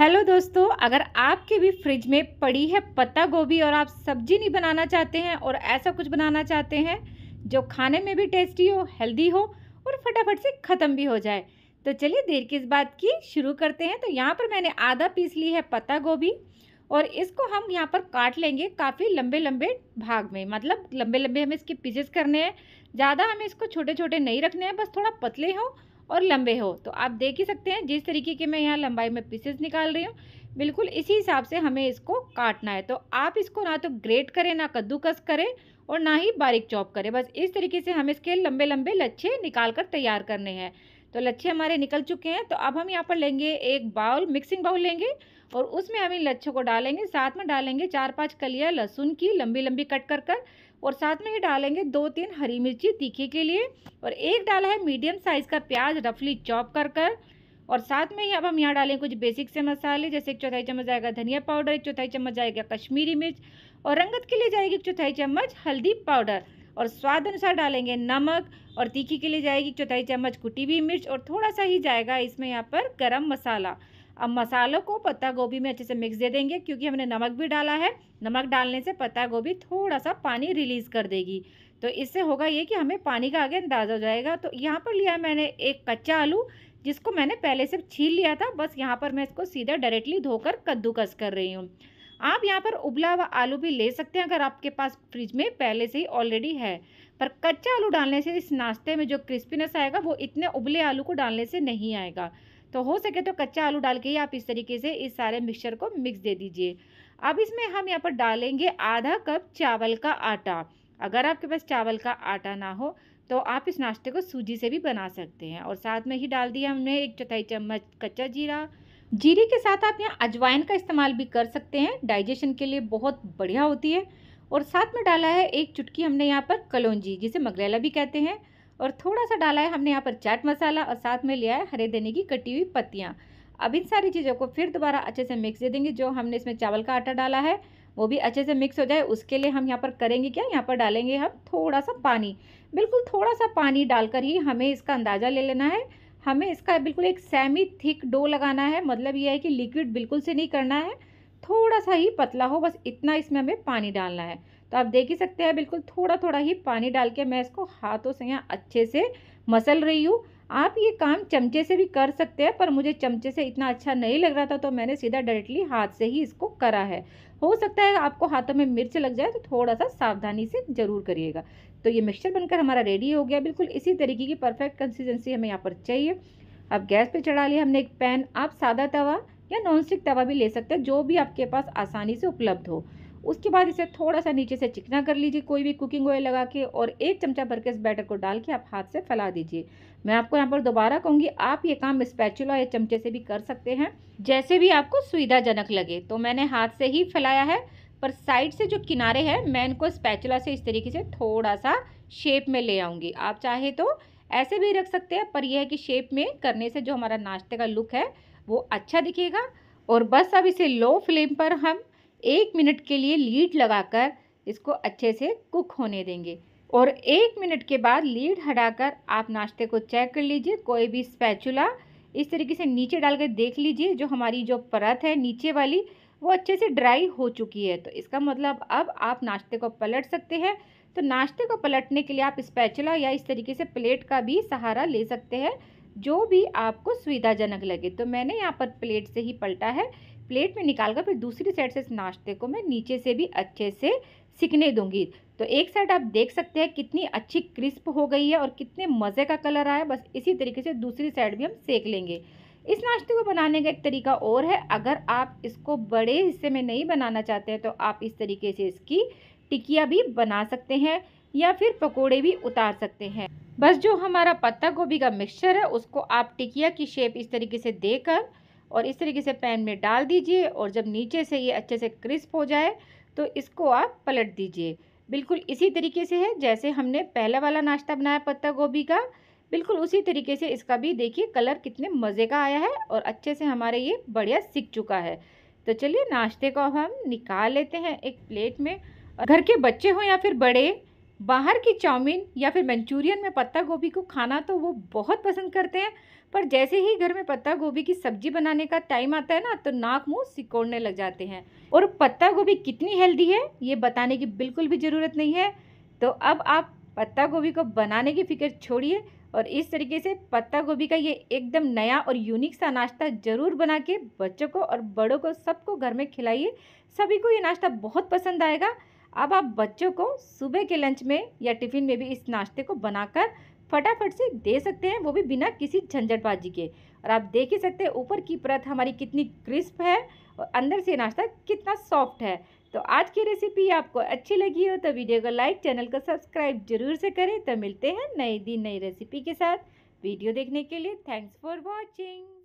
hello दोस्तों अगर आपके भी फ्रिज में पड़ी है पत्ता गोभी और आप सब्जी नहीं बनाना चाहते हैं और ऐसा कुछ बनाना चाहते हैं जो खाने में भी टेस्टी हो हेल्दी हो और फटाफट से ख़त्म भी हो जाए तो चलिए देर किस बात की शुरू करते हैं तो यहाँ पर मैंने आधा पीस ली है पत्ता गोभी और इसको हम यहाँ पर काट लेंगे काफ़ी लंबे लंबे भाग में मतलब लंबे लंबे हमें इसके पीसेस करने हैं ज़्यादा हमें इसको छोटे छोटे नहीं रखने हैं बस थोड़ा पतले हों और लंबे हो तो आप देख ही सकते हैं जिस तरीके के मैं यहाँ लंबाई में पीसेस निकाल रही हूँ बिल्कुल इसी हिसाब से हमें इसको काटना है तो आप इसको ना तो ग्रेट करें ना कद्दूकस करें और ना ही बारीक चॉप करें बस इस तरीके से हमें इसके लंबे लंबे लच्छे निकाल कर तैयार करने हैं तो लच्छे हमारे निकल चुके हैं तो अब हम यहाँ पर लेंगे एक बाउल मिक्सिंग बाउल लेंगे और उसमें हम इन लच्छों को डालेंगे साथ में डालेंगे चार पाँच कलियाँ लहसुन की लंबी लंबी कट कर कर और साथ में ही डालेंगे दो तीन हरी मिर्ची तीखे के लिए और एक डाला है मीडियम साइज़ का प्याज रफली चॉप कर कर और साथ में ही अब हम यहाँ डालें कुछ बेसिक से मसाले जैसे एक चौथाई चम्मच जाएगा धनिया पाउडर एक चौथाई चम्मच जाएगा कश्मीरी मिर्च और रंगत के लिए जाएगी एक चौथाई चम्मच हल्दी पाउडर और स्वाद अनुसार डालेंगे नमक और तीखी के लिए जाएगी चौथाई चम्मच कुटी हुई मिर्च और थोड़ा सा ही जाएगा इसमें यहाँ पर गरम मसाला अब मसालों को पत्ता गोभी में अच्छे से मिक्स दे देंगे क्योंकि हमने नमक भी डाला है नमक डालने से पत्ता गोभी थोड़ा सा पानी रिलीज़ कर देगी तो इससे होगा ये कि हमें पानी का आगे अंदाजा हो जाएगा तो यहाँ पर लिया मैंने एक कच्चा आलू जिसको मैंने पहले से छील लिया था बस यहाँ पर मैं इसको सीधा डायरेक्टली धोकर कद्दूकस कर रही हूँ आप यहाँ पर उबला हुआ आलू भी ले सकते हैं अगर आपके पास फ्रिज में पहले से ही ऑलरेडी है पर कच्चा आलू डालने से इस नाश्ते में जो क्रिस्पीनेस आएगा वो इतने उबले आलू को डालने से नहीं आएगा तो हो सके तो कच्चा आलू डाल के ही आप इस तरीके से इस सारे मिक्सचर को मिक्स दे दीजिए अब इसमें हम यहाँ पर डालेंगे आधा कप चावल का आटा अगर आपके पास चावल का आटा ना हो तो आप इस नाश्ते को सूजी से भी बना सकते हैं और साथ में ही डाल दिया हमने एक चौथाई चम्मच कच्चा जीरा जीरे के साथ आप यहाँ अजवाइन का इस्तेमाल भी कर सकते हैं डाइजेशन के लिए बहुत बढ़िया होती है और साथ में डाला है एक चुटकी हमने यहाँ पर कलौजी जिसे मगरेला भी कहते हैं और थोड़ा सा डाला है हमने यहाँ पर चाट मसाला और साथ में लिया है हरे धनी की कटी हुई पत्तियाँ अब इन सारी चीज़ों को फिर दोबारा अच्छे से मिक्स दे देंगे जो हमने इसमें चावल का आटा डाला है वो भी अच्छे से मिक्स हो जाए उसके लिए हम यहाँ पर करेंगे क्या यहाँ पर डालेंगे हम थोड़ा सा पानी बिल्कुल थोड़ा सा पानी डालकर ही हमें इसका अंदाज़ा ले लेना है हमें इसका बिल्कुल एक सेमी थिक डो लगाना है मतलब ये है कि लिक्विड बिल्कुल से नहीं करना है थोड़ा सा ही पतला हो बस इतना इसमें हमें पानी डालना है तो आप देख ही सकते हैं बिल्कुल थोड़ा थोड़ा ही पानी डाल के मैं इसको हाथों से यहाँ अच्छे से मसल रही हूँ आप ये काम चमचे से भी कर सकते हैं पर मुझे चमचे से इतना अच्छा नहीं लग रहा था तो मैंने सीधा डायरेक्टली हाथ से ही इसको करा है हो सकता है आपको हाथों में मिर्च लग जाए तो थोड़ा सा सावधानी से ज़रूर करिएगा तो ये मिक्सचर बनकर हमारा रेडी हो गया बिल्कुल इसी तरीके की परफेक्ट कंसिस्टेंसी हमें यहाँ पर चाहिए अब गैस पर चढ़ा लिया हमने एक पैन आप सादा तवा या नॉन स्टिक तवा भी ले सकते हैं जो भी आपके पास आसानी से उपलब्ध हो उसके बाद इसे थोड़ा सा नीचे से चिकना कर लीजिए कोई भी कुकिंग ऑयल लगा के और एक चमचा भर के इस बैटर को डाल के आप हाथ से फैला दीजिए मैं आपको यहाँ पर दोबारा कहूँगी आप ये काम स्पैचुला या चमचे से भी कर सकते हैं जैसे भी आपको सुविधाजनक लगे तो मैंने हाथ से ही फैलाया है पर साइड से जो किनारे हैं मैं इनको स्पैचुला से इस तरीके से थोड़ा सा शेप में ले आऊँगी आप चाहे तो ऐसे भी रख सकते हैं पर यह है कि शेप में करने से जो हमारा नाश्ते का लुक है वो अच्छा दिखेगा और बस अब इसे लो फ्लेम पर हम एक मिनट के लिए लीड लगाकर इसको अच्छे से कुक होने देंगे और एक मिनट के बाद लीड हटाकर आप नाश्ते को चेक कर लीजिए कोई भी स्पैचुला इस तरीके से नीचे डाल कर देख लीजिए जो हमारी जो परत है नीचे वाली वो अच्छे से ड्राई हो चुकी है तो इसका मतलब अब आप नाश्ते को पलट सकते हैं तो नाश्ते को पलटने के लिए आप स्पैचुला या इस तरीके से प्लेट का भी सहारा ले सकते हैं जो भी आपको सुविधाजनक लगे तो मैंने यहाँ पर प्लेट से ही पलटा है प्लेट में निकाल कर फिर दूसरी साइड से इस नाश्ते को मैं नीचे से भी अच्छे से सिकने दूंगी तो एक साइड आप देख सकते हैं कितनी अच्छी क्रिस्प हो गई है और कितने मज़े का कलर आया बस इसी तरीके से दूसरी साइड भी हम सेक लेंगे इस नाश्ते को बनाने का एक तरीका और है अगर आप इसको बड़े हिस्से में नहीं बनाना चाहते हैं तो आप इस तरीके से इसकी टिकिया भी बना सकते हैं या फिर पकोड़े भी उतार सकते हैं बस जो हमारा पत्ता गोभी का मिक्सचर है उसको आप टिकिया की शेप इस तरीके से देकर और इस तरीके से पैन में डाल दीजिए और जब नीचे से ये अच्छे से क्रिस्प हो जाए तो इसको आप पलट दीजिए बिल्कुल इसी तरीके से है जैसे हमने पहला वाला नाश्ता बनाया पत्ता गोभी का बिल्कुल उसी तरीके से इसका भी देखिए कलर कितने मज़े का आया है और अच्छे से हमारे ये बढ़िया सीख चुका है तो चलिए नाश्ते को हम निकाल लेते हैं एक प्लेट में घर के बच्चे हों या फिर बड़े बाहर की चाउमीन या फिर मंचूरियन में पत्ता गोभी को खाना तो वो बहुत पसंद करते हैं पर जैसे ही घर में पत्ता गोभी की सब्जी बनाने का टाइम आता है ना तो नाक मुंह सिकोड़ने लग जाते हैं और पत्ता गोभी कितनी हेल्दी है ये बताने की बिल्कुल भी ज़रूरत नहीं है तो अब आप पत्ता गोभी को बनाने की फिक्र छोड़िए और इस तरीके से पत्ता गोभी का ये एकदम नया और यूनिक सा नाश्ता ज़रूर बना के बच्चों को और बड़ों को सबको घर में खिलाइए सभी को ये नाश्ता बहुत पसंद आएगा अब आप बच्चों को सुबह के लंच में या टिफ़िन में भी इस नाश्ते को बनाकर फटाफट से दे सकते हैं वो भी बिना किसी झंझटबाजी के और आप देख ही सकते हैं ऊपर की परत हमारी कितनी क्रिस्प है और अंदर से नाश्ता कितना सॉफ्ट है तो आज की रेसिपी आपको अच्छी लगी हो तो वीडियो को लाइक चैनल को सब्सक्राइब जरूर से करें तो मिलते हैं नए दिन नई रेसिपी के साथ वीडियो देखने के लिए थैंक्स फॉर वॉचिंग